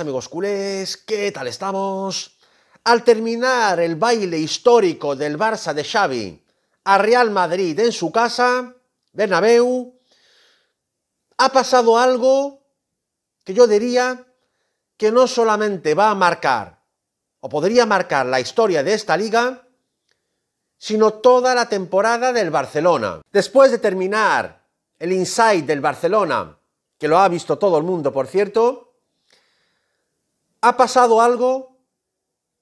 amigos culés, ¿qué tal estamos? Al terminar el baile histórico del Barça de Xavi a Real Madrid en su casa, Bernabéu, ha pasado algo que yo diría que no solamente va a marcar, o podría marcar la historia de esta liga, sino toda la temporada del Barcelona. Después de terminar el Inside del Barcelona, que lo ha visto todo el mundo, por cierto, ha pasado algo,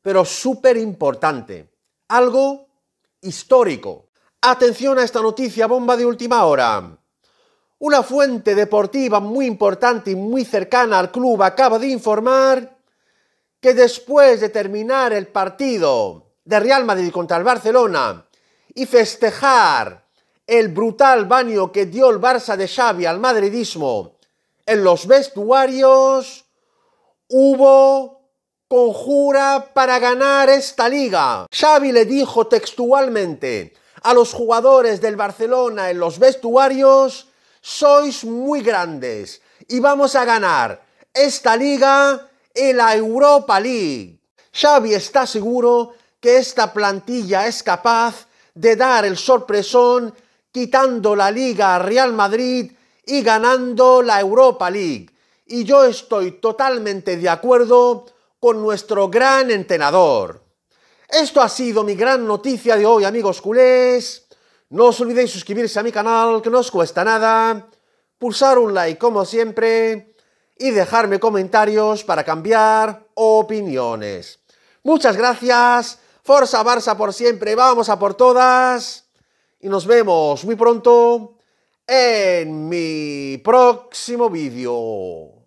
pero súper importante, algo histórico. Atención a esta noticia bomba de última hora. Una fuente deportiva muy importante y muy cercana al club acaba de informar que después de terminar el partido de Real Madrid contra el Barcelona y festejar el brutal baño que dio el Barça de Xavi al madridismo en los vestuarios, hubo conjura para ganar esta liga. Xavi le dijo textualmente a los jugadores del Barcelona en los vestuarios, sois muy grandes y vamos a ganar esta liga en la Europa League. Xavi está seguro que esta plantilla es capaz de dar el sorpresón quitando la liga Real Madrid y ganando la Europa League y yo estoy totalmente de acuerdo con nuestro gran entrenador. Esto ha sido mi gran noticia de hoy, amigos culés. No os olvidéis suscribirse a mi canal, que no os cuesta nada, pulsar un like como siempre y dejarme comentarios para cambiar opiniones. Muchas gracias, Forza Barça por siempre, vamos a por todas y nos vemos muy pronto en mi próximo vídeo.